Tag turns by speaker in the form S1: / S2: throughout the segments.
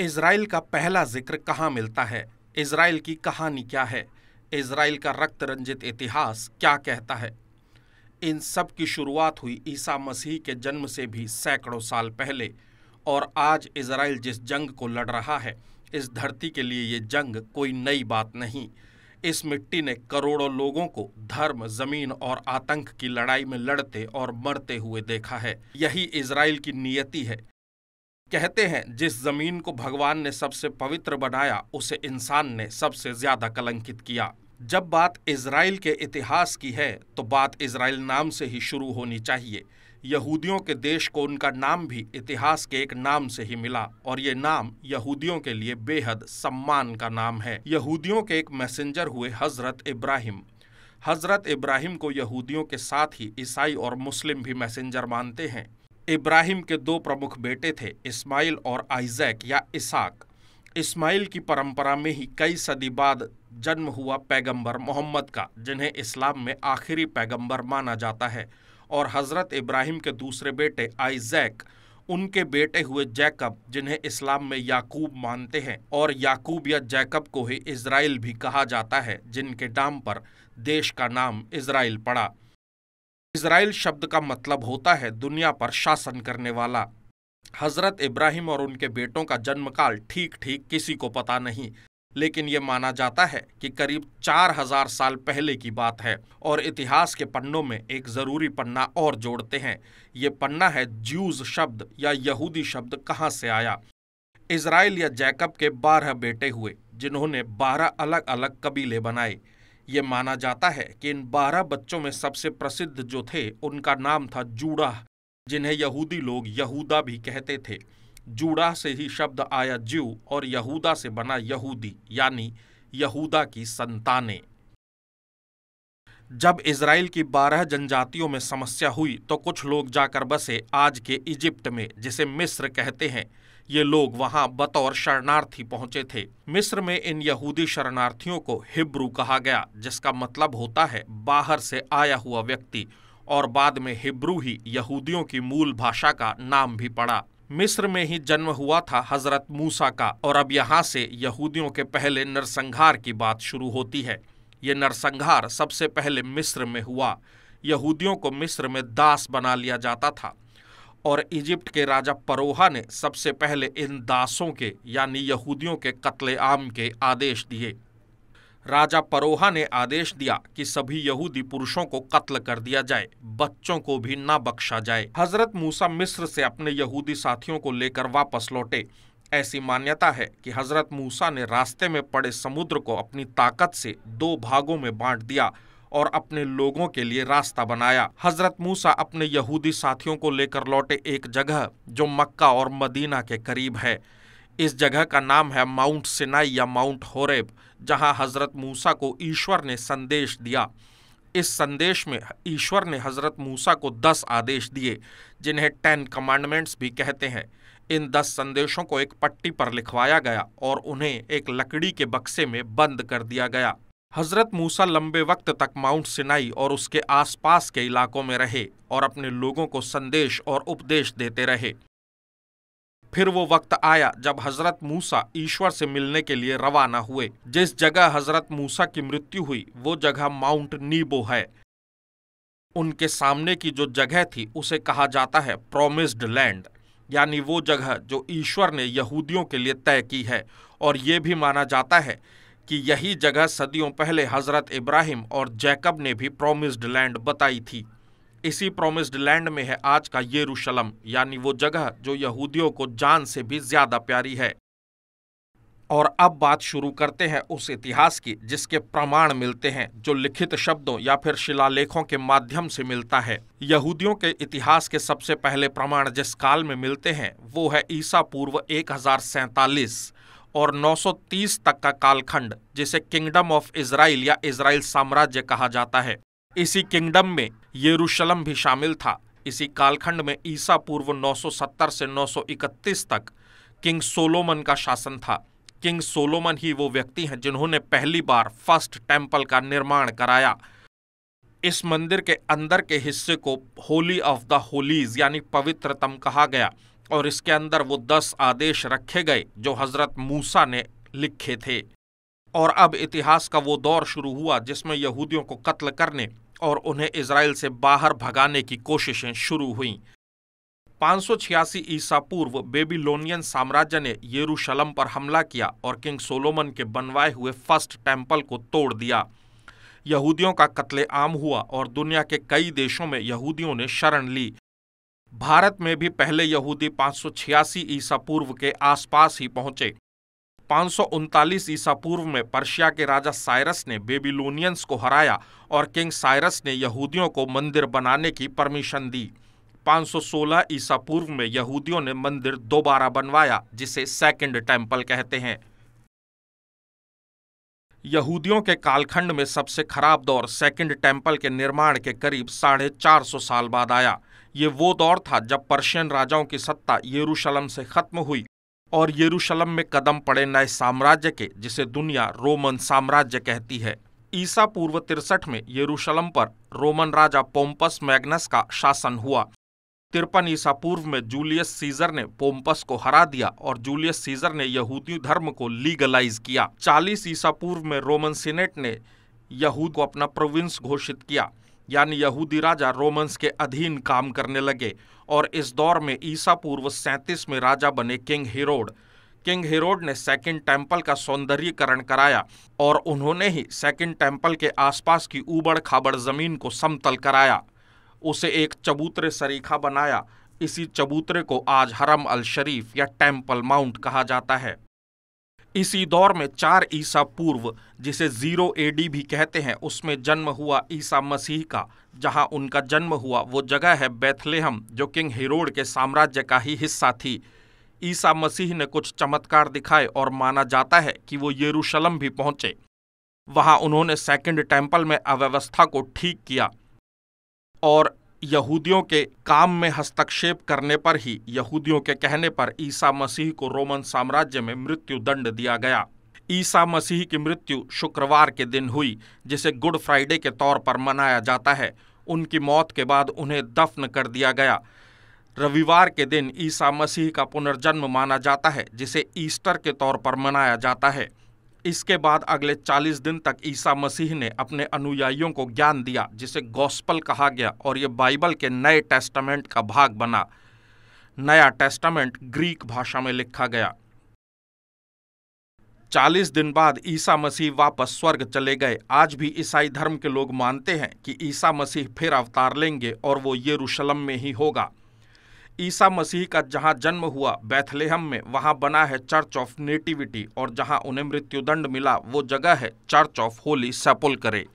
S1: Israel का पहला जिक्र कहाँ मिलता है इसराइल की कहानी क्या है इसराइल का रक्त रंजित इतिहास क्या कहता है इन सब की शुरुआत हुई ईसा मसीह के जन्म से भी सैकड़ों साल पहले और आज इसराइल जिस जंग को लड़ रहा है इस धरती के लिए ये जंग कोई नई बात नहीं इस मिट्टी ने करोड़ों लोगों को धर्म जमीन और आतंक की लड़ाई में लड़ते और मरते हुए देखा है यही इसराइल की नियति है कहते हैं जिस जमीन को भगवान ने सबसे पवित्र बनाया उसे इंसान ने सबसे ज्यादा कलंकित किया जब बात इसराइल के इतिहास की है तो बात इसराइल नाम से ही शुरू होनी चाहिए यहूदियों के देश को उनका नाम भी इतिहास के एक नाम से ही मिला और ये नाम यहूदियों के लिए बेहद सम्मान का नाम है यहूदियों के एक मैसेंजर हुए हज़रत इब्राहिम हज़रत इब्राहिम को यहूदियों के साथ ही ईसाई और मुस्लिम भी मैसेंजर मानते हैं इब्राहिम के दो प्रमुख बेटे थे इस्माइल और आइजैक या इसाक इस्माइल की परंपरा में ही कई सदी बाद जन्म हुआ पैगंबर मोहम्मद का जिन्हें इस्लाम में आखिरी पैगंबर माना जाता है और हज़रत इब्राहिम के दूसरे बेटे आइजैक उनके बेटे हुए जैकब जिन्हें इस्लाम में याकूब मानते हैं और याकूब या जैकब को ही इसराइल भी कहा जाता है जिनके नाम पर देश का नाम इसराइल पड़ा इसराइल शब्द का मतलब होता है दुनिया पर शासन करने वाला हजरत इब्राहिम और उनके बेटों का जन्मकाल ठीक ठीक किसी को पता नहीं लेकिन ये माना जाता है कि करीब चार हजार साल पहले की बात है और इतिहास के पन्नों में एक ज़रूरी पन्ना और जोड़ते हैं ये पन्ना है ज्यूज शब्द या यहूदी शब्द कहाँ से आया इसराइल या जैकब के बारह बेटे हुए जिन्होंने बारह अलग अलग कबीले बनाए ये माना जाता है कि इन बारह बच्चों में सबसे प्रसिद्ध जो थे उनका नाम था जूड़ा जिन्हें यहूदी लोग यहूदा भी कहते थे जूड़ा से ही शब्द आया ज्यू और यहूदा से बना यहूदी यानी यहूदा की संतानें जब इसराइल की बारह जनजातियों में समस्या हुई तो कुछ लोग जाकर बसे आज के इजिप्ट में जिसे मिस्र कहते हैं ये लोग वहां बतौर शरणार्थी पहुंचे थे मिस्र में इन यहूदी शरणार्थियों को हिब्रू कहा गया जिसका मतलब होता है बाहर से आया हुआ व्यक्ति और बाद में हिब्रू ही यहूदियों की मूल भाषा का नाम भी पड़ा मिस्र में ही जन्म हुआ था हजरत मूसा का और अब यहाँ से यहूदियों के पहले नरसंहार की बात शुरू होती है ये नरसंहार सबसे पहले मिस्र में हुआ यहूदियों को मिस्र में दास बना लिया जाता था और इजिप्ट के राजा परोहा ने सबसे पहले इन दासों के यानी यहूदियों के कत्लेआम के आदेश दिए राजा परोहा ने आदेश दिया कि सभी यहूदी पुरुषों को कत्ल कर दिया जाए बच्चों को भी ना बख्शा जाए हजरत मूसा मिस्र से अपने यहूदी साथियों को लेकर वापस लौटे ऐसी मान्यता है कि हजरत मूसा ने रास्ते में पड़े समुद्र को अपनी ताकत से दो भागों में बांट दिया और अपने लोगों के लिए रास्ता बनाया हजरत मूसा अपने यहूदी साथियों को लेकर लौटे एक जगह जो मक्का और मदीना के करीब है इस जगह का नाम है माउंट सिनाई या माउंट होरेब जहां हजरत मूसा को ईश्वर ने संदेश दिया इस संदेश में ईश्वर ने हजरत मूसा को दस आदेश दिए जिन्हें टेन कमांडमेंट्स भी कहते हैं इन दस संदेशों को एक पट्टी पर लिखवाया गया और उन्हें एक लकड़ी के बक्से में बंद कर दिया गया हजरत मूसा लंबे वक्त तक माउंट सिनाई और उसके आसपास के इलाकों में रहे और अपने लोगों को संदेश और उपदेश देते रहे फिर वो वक्त आया जब हजरत मूसा ईश्वर से मिलने के लिए रवाना हुए जिस जगह हजरत मूसा की मृत्यु हुई वो जगह माउंट नीबो है उनके सामने की जो जगह थी उसे कहा जाता है प्रोमिस्ड लैंड यानी वो जगह जो ईश्वर ने यहूदियों के लिए तय की है और ये भी माना जाता है कि यही जगह सदियों पहले हज़रत इब्राहिम और जैकब ने भी प्रोमिस्ड लैंड बताई थी इसी प्रोमिस्ड लैंड में है आज का येरूशलम यानी वो जगह जो यहूदियों को जान से भी ज़्यादा प्यारी है और अब बात शुरू करते हैं उस इतिहास की जिसके प्रमाण मिलते हैं जो लिखित शब्दों या फिर शिलालेखों के माध्यम से मिलता है यहूदियों के इतिहास के सबसे पहले प्रमाण जिस काल में मिलते हैं वो है ईसा पूर्व एक और 930 तक का कालखंड जिसे किंगडम ऑफ इसराइल या इसराइल साम्राज्य कहा जाता है इसी किंगडम में यरूशलम भी शामिल था इसी कालखंड में ईसा पूर्व 970 से 931 तक किंग सोलोमन का शासन था किंग सोलोमन ही वो व्यक्ति हैं जिन्होंने पहली बार फर्स्ट टेम्पल का निर्माण कराया इस मंदिर के अंदर के हिस्से को होली ऑफ द होलीज यानी पवित्रतम कहा गया और इसके अंदर वो दस आदेश रखे गए जो हज़रत मूसा ने लिखे थे और अब इतिहास का वो दौर शुरू हुआ जिसमें यहूदियों को कत्ल करने और उन्हें इसराइल से बाहर भगाने की कोशिशें शुरू हुईं पाँच सौ छियासी ईसा पूर्व बेबीलोनियन साम्राज्य ने यरूशलम पर हमला किया और किंग सोलोमन के बनवाए हुए फर्स्ट टेम्पल को तोड़ दिया यहूदियों का कत्ले आम हुआ और दुनिया के कई देशों में यहूदियों ने शरण ली भारत में भी पहले यहूदी पाँच ईसा पूर्व के आसपास ही पहुंचे पाँच ईसा पूर्व में पर्शिया के राजा साइरस ने बेबीलोनियंस को हराया और किंग साइरस ने यहूदियों को मंदिर बनाने की परमिशन दी 516 ईसा पूर्व में यहूदियों ने मंदिर दोबारा बनवाया जिसे सेकंड टेम्पल कहते हैं यहूदियों के कालखंड में सबसे खराब दौर सेकंड टेम्पल के निर्माण के करीब साढ़े चार सौ साल बाद आया ये वो दौर था जब पर्शियन राजाओं की सत्ता यरूशलम से खत्म हुई और यरूशलम में कदम पड़े नए साम्राज्य के जिसे दुनिया रोमन साम्राज्य कहती है ईसा पूर्व तिरसठ में यरूशलम पर रोमन राजा पोम्पस मैग्नस का शासन हुआ तिरपन ईसा पूर्व में जूलियस सीजर ने पोम्पस को हरा दिया और जूलियस सीजर ने यहूदी धर्म को लीगलाइज किया 40 ईसा पूर्व में रोमन सीनेट ने यहूद को अपना प्रोविंस घोषित किया यानी यहूदी राजा रोमन्स के अधीन काम करने लगे और इस दौर में ईसा पूर्व सैंतीस में राजा बने किंग हिरोड किंग हिरोड ने सेकंड टेम्पल का सौंदर्यकरण कराया और उन्होंने ही सेकंड टेम्पल के आसपास की ऊबड़ खाबड़ जमीन को समतल कराया उसे एक चबूतरे सरीखा बनाया इसी चबूतरे को आज हरम अल शरीफ या टेम्पल माउंट कहा जाता है इसी दौर में चार ईसा पूर्व जिसे जीरो एडी भी कहते हैं उसमें जन्म हुआ ईसा मसीह का जहां उनका जन्म हुआ वो जगह है बैथलेहम जो किंग हिरोड के साम्राज्य का ही हिस्सा थी ईसा मसीह ने कुछ चमत्कार दिखाए और माना जाता है कि वो यरूशलम भी पहुंचे वहां उन्होंने सेकंड टेम्पल में अव्यवस्था को ठीक किया और यहूदियों के काम में हस्तक्षेप करने पर ही यहूदियों के कहने पर ईसा मसीह को रोमन साम्राज्य में मृत्यु दंड दिया गया ईसा मसीह की मृत्यु शुक्रवार के दिन हुई जिसे गुड फ्राइडे के तौर पर मनाया जाता है उनकी मौत के बाद उन्हें दफन कर दिया गया रविवार के दिन ईसा मसीह का पुनर्जन्म माना जाता है जिसे ईस्टर के तौर पर मनाया जाता है इसके बाद अगले 40 दिन तक ईसा मसीह ने अपने अनुयायियों को ज्ञान दिया जिसे गॉस्पल कहा गया और ये बाइबल के नए टेस्टामेंट का भाग बना नया टेस्टामेंट ग्रीक भाषा में लिखा गया चालीस दिन बाद ईसा मसीह वापस स्वर्ग चले गए आज भी ईसाई धर्म के लोग मानते हैं कि ईसा मसीह फिर अवतार लेंगे और वो यरूशलम में ही होगा ईसा मसीह का जहां जन्म हुआ बैथलेहम में वहां बना है चर्च ऑफ नेटिविटी और जहां उन्हें मृत्युदंड मिला वो जगह है चर्च ऑफ होली सेपुल करे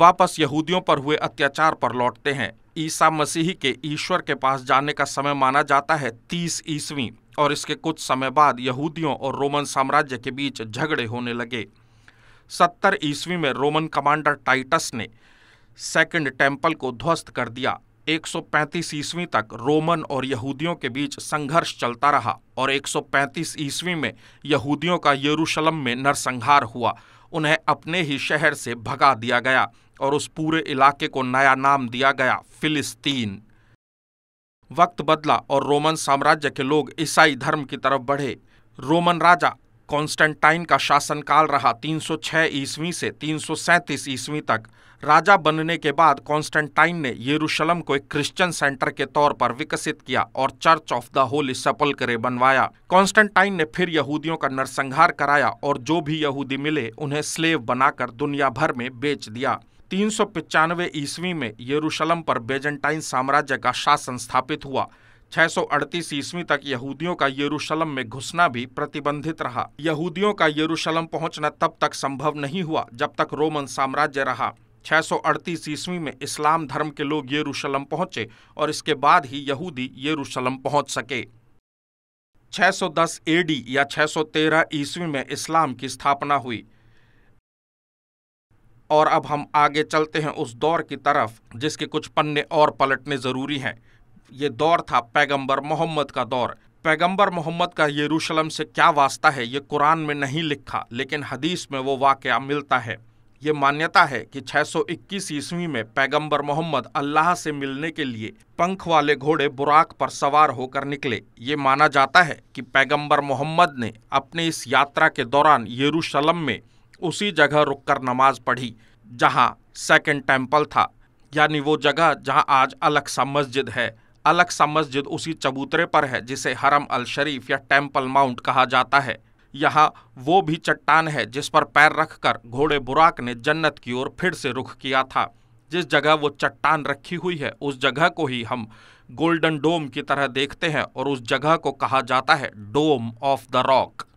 S1: वापस यहूदियों पर हुए अत्याचार पर लौटते हैं ईसा मसीह के ईश्वर के पास जाने का समय माना जाता है तीस ईस्वी और इसके कुछ समय बाद यहूदियों और रोमन साम्राज्य के बीच झगड़े होने लगे सत्तर ईस्वी में रोमन कमांडर टाइटस ने सेकंड टेम्पल को ध्वस्त कर दिया एक ईस्वी तक रोमन और यहूदियों के बीच संघर्ष चलता रहा और 135 ईस्वी में यहूदियों का यरूशलम में नरसंहार हुआ उन्हें अपने ही शहर से भगा दिया गया और उस पूरे इलाके को नया नाम दिया गया फिलिस्तीन वक्त बदला और रोमन साम्राज्य के लोग ईसाई धर्म की तरफ बढ़े रोमन राजा कॉन्स्टेंटाइन का शासनकाल रहा 306 ईस्वी से 337 ईस्वी तक राजा बनने के बाद कॉन्स्टेंटाइन ने यरूशलम को एक क्रिश्चियन सेंटर के तौर पर विकसित किया और church of the holy sepulchre बनवाया कॉन्स्टेंटाइन ने फिर यहूदियों का नरसंहार कराया और जो भी यहूदी मिले उन्हें स्लेव बनाकर दुनिया भर में बेच दिया तीन ईस्वी में यरूशलम पर बेजेंटाइन साम्राज्य का शासन स्थापित हुआ 638 ईस्वी तक यहूदियों का यरूशलम में घुसना भी प्रतिबंधित रहा यहूदियों का यरूशलम पहुंचना तब तक संभव नहीं हुआ जब तक रोमन साम्राज्य रहा 638 ईस्वी में इस्लाम धर्म के लोग यरूशलम पहुंचे और इसके बाद ही यहूदी यरूशलम पहुंच सके 610 एडी या 613 ईस्वी में इस्लाम की स्थापना हुई और अब हम आगे चलते हैं उस दौर की तरफ जिसके कुछ पन्ने और पलटने ज़रूरी हैं ये दौर था पैगंबर मोहम्मद का दौर पैगंबर मोहम्मद का यरूशलम से क्या वास्ता है ये कुरान में नहीं लिखा लेकिन हदीस में वो वाक़ मिलता है ये मान्यता है कि 621 ईस्वी में पैगंबर मोहम्मद अल्लाह से मिलने के लिए पंख वाले घोड़े बुराक पर सवार होकर निकले ये माना जाता है कि पैगंबर मोहम्मद ने अपने इस यात्रा के दौरान यरूशलम में उसी जगह रुककर नमाज पढ़ी जहाँ सेकेंड टेम्पल था यानी वो जगह जहाँ आज अलग सा मस्जिद है सा मस्जिद उसी चबूतरे पर है जिसे हरम अल शरीफ या टेम्पल माउंट कहा जाता है यहाँ वो भी चट्टान है जिस पर पैर रखकर घोड़े बुराक ने जन्नत की ओर फिर से रुख किया था जिस जगह वो चट्टान रखी हुई है उस जगह को ही हम गोल्डन डोम की तरह देखते हैं और उस जगह को कहा जाता है डोम ऑफ द रॉक